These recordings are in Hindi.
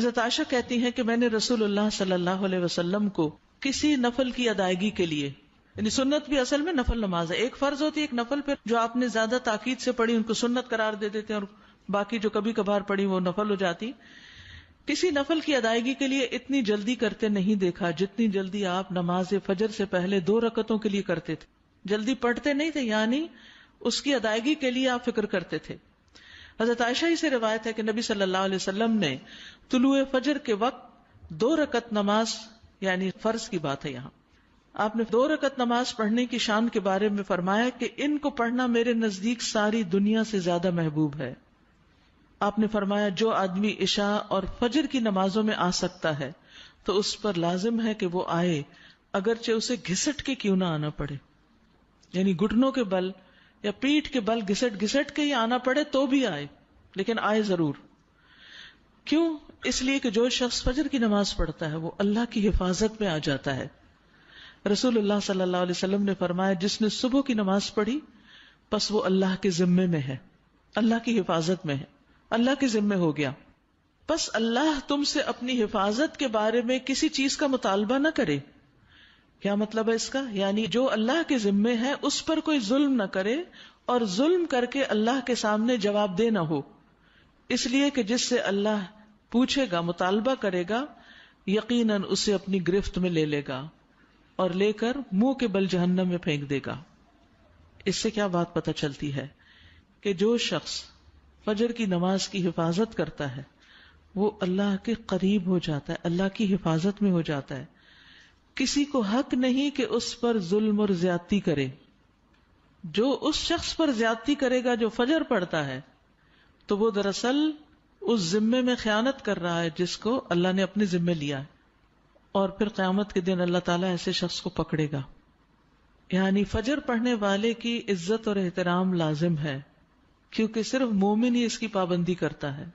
हजरत आशा कहती हैं कि मैंने रसूल सल्लल्लाहु को किसी नफल की अदायगी के लिए यानी सुन्नत भी असल में नफल नमाज है एक फर्ज होती है एक नफल पर जो आपने ज्यादा ताकीद से पढ़ी उनको सुन्नत करार दे देते हैं और बाकी जो कभी कभार पढ़ी वो नफल हो जाती किसी नफल की अदायगी के लिए इतनी जल्दी करते नहीं देखा जितनी जल्दी आप नमाज फजर से पहले दो रकतों के लिए करते थे जल्दी पढ़ते नहीं थे यानी उसकी अदायगी के लिए आप फिक्र करते थे हजरत आयशा से रिवायत है कि नबी सल्लल्लाहु अलैहि वसल्लम ने तुलु फजर के वक्त दो रकत नमाज यानी फर्ज की बात है यहाँ आपने दो रकत नमाज पढ़ने की शान के बारे में फरमाया कि इनको पढ़ना मेरे नजदीक सारी दुनिया से ज्यादा महबूब है आपने फरमाया जो आदमी इशा और फजर की नमाजों में आ सकता है तो उस पर लाजिम है कि वो आए अगरचे उसे घिसट के क्यों ना आना पड़े यानी घुटनों के बल या पीठ के बल घिसट घिसट के ही आना पड़े तो भी आए लेकिन आए जरूर क्यों इसलिए कि जो शख्स फजर की नमाज पढ़ता है वो अल्लाह की हिफाजत में आ जाता है रसूलुल्लाह सल्लल्लाहु अलैहि वसल्लम ने फरमाया जिसने सुबह की नमाज पढ़ी बस वो अल्लाह के जिम्मे में है अल्लाह की हिफाजत में है अल्लाह के जिम्मे हो गया बस अल्लाह तुमसे अपनी हिफाजत के बारे में किसी चीज का मुतालबा ना करे क्या मतलब है इसका यानी जो अल्लाह के जिम्मे है उस पर कोई जुल्म ना करे और जुल्म करके अल्लाह के सामने जवाब दे ना हो इसलिए कि जिससे अल्लाह पूछेगा मुतालबा करेगा यकीनन उसे अपनी गिरफ्त में ले लेगा और लेकर मुंह के बल जहन्नम में फेंक देगा इससे क्या बात पता चलती है कि जो शख्स फजर की नमाज की हिफाजत करता है वो अल्लाह के करीब हो जाता है अल्लाह की हिफाजत में हो जाता है किसी को हक नहीं कि उस पर जुल्म और ज्यादती करे जो उस शख्स पर ज्यादती करेगा जो फजर पड़ता है तो वो दरअसल उस जिम्मे में खयानत कर रहा है जिसको अल्लाह ने अपने जिम्मे लिया है और फिर क्यामत के दिन अल्लाह ताला ऐसे शख्स को पकड़ेगा यानी फजर पढ़ने वाले की इज्जत और एहतराम लाजिम है क्योंकि सिर्फ मोमिन ही इसकी पाबंदी करता है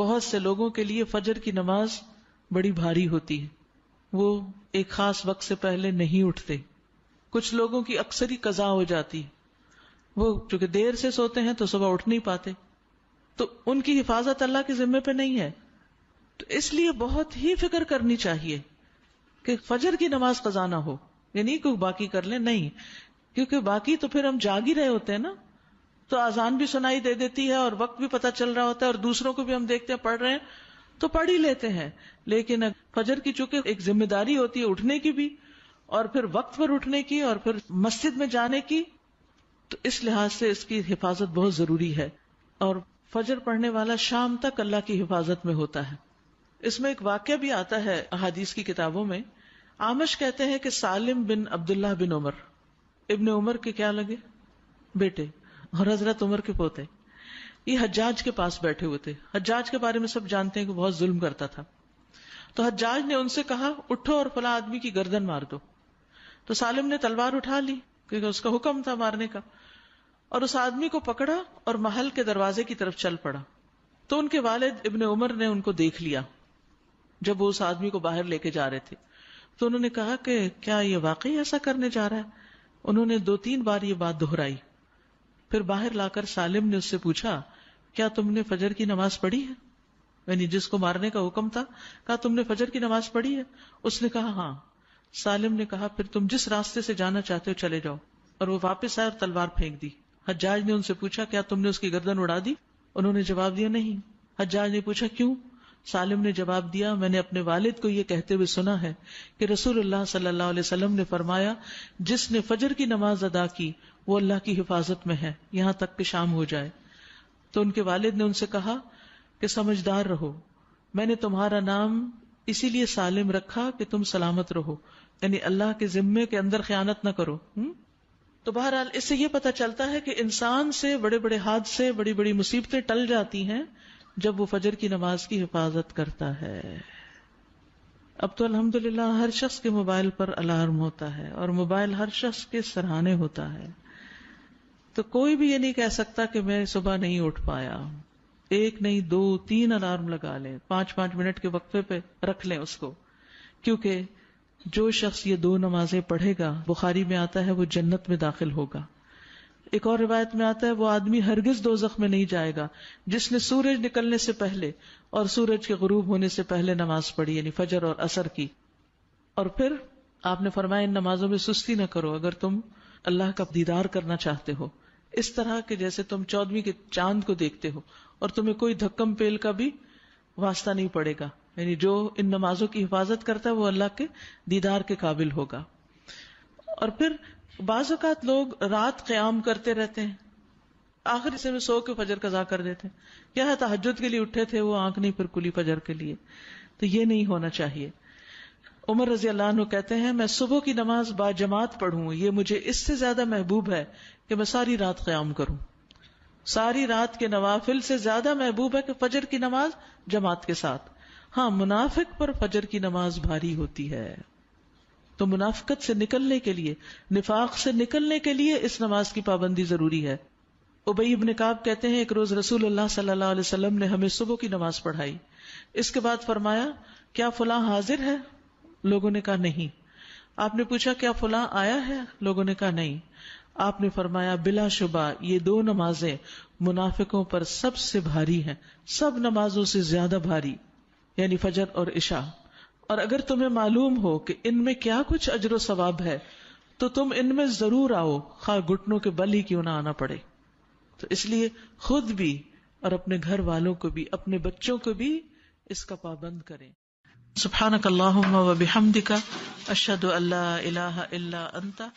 बहुत से लोगों के लिए फजर की नमाज बड़ी भारी होती है वो एक खास वक्त से पहले नहीं उठते कुछ लोगों की अक्सर ही कजा हो जाती है वो चूंकि देर से सोते हैं तो सुबह उठ नहीं पाते तो उनकी हिफाजत अल्लाह के जिम्मे पे नहीं है तो इसलिए बहुत ही फिक्र करनी चाहिए कि फजर की नमाज कजा ना हो नहीं कोई बाकी कर ले नहीं क्योंकि बाकी तो फिर हम जाग ही रहे होते हैं ना तो आजान भी सुनाई दे देती है और वक्त भी पता चल रहा होता है और दूसरों को भी हम देखते हैं पढ़ रहे हैं तो पढ़ ही लेते हैं लेकिन फजर की चूंकि एक जिम्मेदारी होती है उठने की भी और फिर वक्त पर उठने की और फिर मस्जिद में जाने की तो इस लिहाज से इसकी हिफाजत बहुत जरूरी है और फजर पढ़ने वाला शाम तक अल्लाह की हिफाजत में होता है इसमें एक वाक्य भी आता है अहादीस की किताबों में आमश कहते हैं कि सालिम बिन अब्दुल्ला बिन उमर इबन उमर के क्या लगे बेटे और हजरत उमर के पोते ये हज्जाज के पास बैठे हुए थे हज्जाज के बारे में सब जानते हैं कि बहुत जुल्म करता था तो हज्जाज ने उनसे कहा उठो और फला आदमी की गर्दन मार दो तो सालिम ने तलवार उठा ली क्योंकि उसका हुक्म था मारने का और उस आदमी को पकड़ा और महल के दरवाजे की तरफ चल पड़ा तो उनके वाले इबन उमर ने उनको देख लिया जब वो उस आदमी को बाहर लेके जा रहे थे तो उन्होंने कहा कि क्या ये वाकई ऐसा करने जा रहा है उन्होंने दो तीन बार ये बात दोहराई फिर बाहर लाकर सालिम ने उससे पूछा क्या तुमने फजर की नमाज पढ़ी है यानी जिसको मारने का हुक्म था कहा तुमने फजर की नमाज पढ़ी है उसने कहा हाँ सालिम ने कहा फिर तुम जिस रास्ते से जाना चाहते हो चले जाओ और वो वापस आए और तलवार फेंक दी हज्जाज ने उनसे पूछा क्या तुमने उसकी गर्दन उड़ा दी उन्होंने जवाब दिया नहीं हजाज ने पूछा क्यूँ सालिम ने जवाब दिया मैंने अपने वालिद को यह कहते हुए सुना है कि रसूलुल्लाह सल्लल्लाहु अलैहि वसल्लम ने फरमाया जिसने फजर की नमाज अदा की वो अल्लाह की हिफाजत में है यहां तक कि शाम हो जाए तो उनके वालिद ने उनसे कहा कि समझदार रहो मैंने तुम्हारा नाम इसीलिए सालिम रखा कि तुम सलामत रहो यानी अल्लाह के जिम्मे के अंदर ख्यानत न करो हुँ? तो बहरहाल इससे यह पता चलता है कि इंसान से बड़े बड़े हादसे बड़ी बड़ी मुसीबतें टल जाती हैं जब वो फजर की नमाज की हिफाजत करता है अब तो अल्हम्दुलिल्लाह हर शख्स के मोबाइल पर अलार्म होता है और मोबाइल हर शख्स के सराहने होता है तो कोई भी ये नहीं कह सकता कि मैं सुबह नहीं उठ पाया एक नहीं दो तीन अलार्म लगा लें पांच पांच मिनट के वक्फे पे रख लें उसको क्योंकि जो शख्स ये दो नमाजें पढ़ेगा बुखारी में आता है वो जन्नत में दाखिल होगा एक और रिवायत में आता है वो आदमी हरगिज दो जख्म में नहीं जाएगा जिसने सूरज निकलने से पहले और सूरज के गरूब होने से पहले नमाज पढ़ी यानी फजर और असर की और फिर आपने फरमाया इन नमाजों में सुस्ती ना करो अगर तुम अल्लाह का दीदार करना चाहते हो इस तरह के जैसे तुम चौदहवीं के चांद को देखते हो और तुम्हें कोई धक्कम पेल का भी वास्ता नहीं पड़ेगा यानी जो इन नमाजों की हिफाजत करता है वो अल्लाह के दीदार के काबिल होगा और फिर बाज़ात लोग रात क्याम करते रहते हैं आखिर से में सो के फजर कजा कर देते हैं क्या है तहजद के लिए उठे थे वो आंख नहीं फिर कुली फजर के लिए तो ये नहीं होना चाहिए उमर रजी अल्लाह कहते हैं मैं सुबह की नमाज बाजमात पढ़ूं ये मुझे इससे ज्यादा महबूब है कि मैं सारी रात क्याम करूं सारी रात के नवाफिल से ज्यादा महबूब है कि फजर की नमाज जमात के साथ हाँ मुनाफिक पर फजर की नमाज भारी होती है तो मुनाफिकत से निकलने के लिए निफाक से निकलने के लिए इस नमाज की पाबंदी जरूरी है उबई इबन काब कहते हैं एक रोज रसूल सल्लल्लाहु ने हमें सुबह की नमाज पढ़ाई इसके बाद फरमाया क्या फुला हाजिर है लोगों ने कहा नहीं आपने पूछा क्या फुला आया है लोगों ने कहा नहीं आपने फरमाया बिला शुबा ये दो नमाजें मुनाफिकों पर सबसे भारी हैं सब नमाजों से ज्यादा भारी यानी फजर और इशा और अगर तुम्हें मालूम हो कि इनमें क्या कुछ अजर सवाब है तो तुम इनमें जरूर आओ खा घुटनों के बल ही क्यों ना आना पड़े तो इसलिए खुद भी और अपने घर वालों को भी अपने बच्चों को भी इसका पाबंद करें सुबहानक अल्लाह वबिहमदिका अशद अल्लाह अंता